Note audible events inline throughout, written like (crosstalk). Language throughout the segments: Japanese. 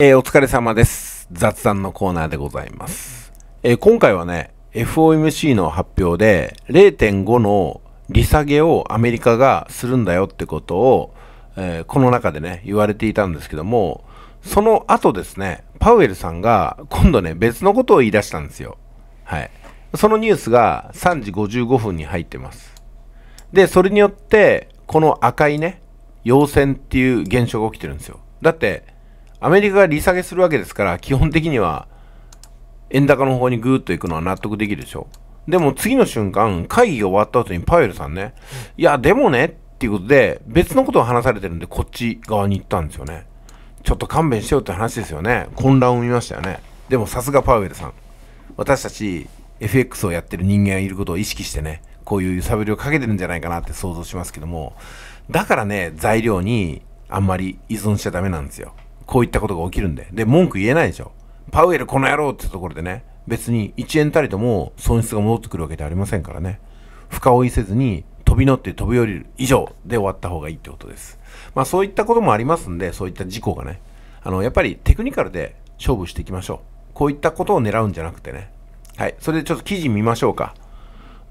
えー、お疲れ様です。雑談のコーナーでございます。えー、今回はね、FOMC の発表で0.5の利下げをアメリカがするんだよってことを、えー、この中でね、言われていたんですけども、その後ですね、パウエルさんが今度ね、別のことを言い出したんですよ。はい。そのニュースが3時55分に入ってます。で、それによって、この赤いね、陽線っていう現象が起きてるんですよ。だって、アメリカが利下げするわけですから、基本的には円高の方にぐーっといくのは納得できるでしょう。でも次の瞬間、会議が終わった後にパウエルさんね、いや、でもねっていうことで、別のことを話されてるんで、こっち側に行ったんですよね。ちょっと勘弁しようって話ですよね。混乱を見ましたよね。でもさすがパウエルさん。私たち FX をやってる人間がいることを意識してね、こういう揺さぶりをかけてるんじゃないかなって想像しますけども、だからね、材料にあんまり依存しちゃダメなんですよ。こういったことが起きるんで。で、文句言えないでしょ。パウエルこの野郎ってところでね、別に1円たりとも損失が戻ってくるわけではありませんからね。深追いせずに飛び乗って飛び降りる以上で終わった方がいいってことです。まあそういったこともありますんで、そういった事故がね。あの、やっぱりテクニカルで勝負していきましょう。こういったことを狙うんじゃなくてね。はい。それでちょっと記事見ましょうか。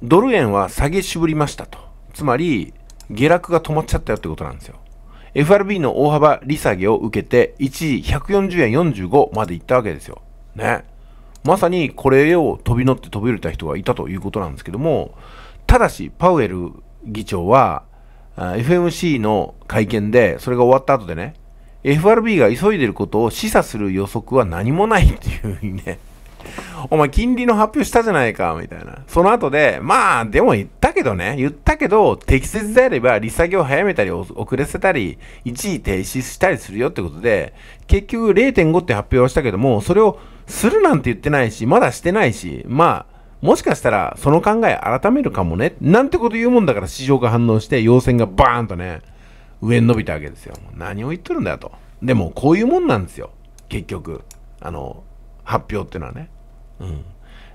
ドル円は下げしぶりましたと。つまり、下落が止まっちゃったよってことなんですよ。FRB の大幅利下げを受けて、一時140円45までいったわけですよ。ね。まさにこれを飛び乗って飛び降りた人がいたということなんですけども、ただし、パウエル議長は、FMC の会見で、それが終わった後でね、FRB が急いでることを示唆する予測は何もないっていうふうにね、お前金利の発表したじゃないか、みたいな。その後で、まあ、でも言ったけどね、言ったけど、適切であれば、利下げを早めたり、遅れせたり、一時停止したりするよってことで、結局0.5って発表したけども、それをするなんて言ってないし、まだしてないし、まあ、もしかしたら、その考え改めるかもね、なんてこと言うもんだから市場が反応して、陽線がバーンとね、上に伸びたわけですよ。何を言っとるんだよと。でも、こういうもんなんですよ。結局。あの、発表っていうのはね。うん、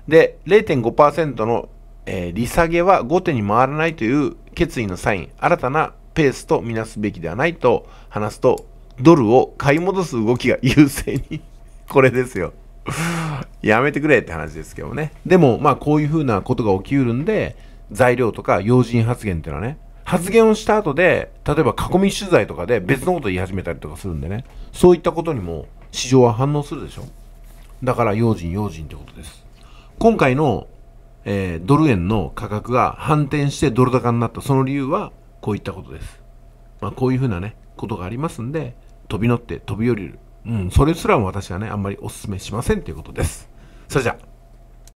で0.5%の、えー、利下げは後手に回らないという決意のサイン新たなペースとみなすべきではないと話すとドルを買い戻す動きが優勢に (laughs) これですよやめてくれって話ですけどねでもまあこういうふうなことが起きうるんで材料とか要人発言っていうのはね発言をした後で例えば囲み取材とかで別のこと言い始めたりとかするんでねそういったことにも市場は反応するでしょだから用心用心ってことです。今回の、えー、ドル円の価格が反転してドル高になったその理由はこういったことです。まあ、こういうふうなね、ことがありますんで、飛び乗って飛び降りる。うん、それすらも私はね、あんまりお勧めしませんということです。それじゃあ。